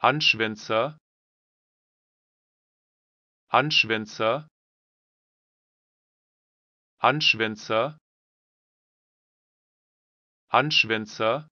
Anschwänzer Anschwänzer Anschwänzer Anschwänzer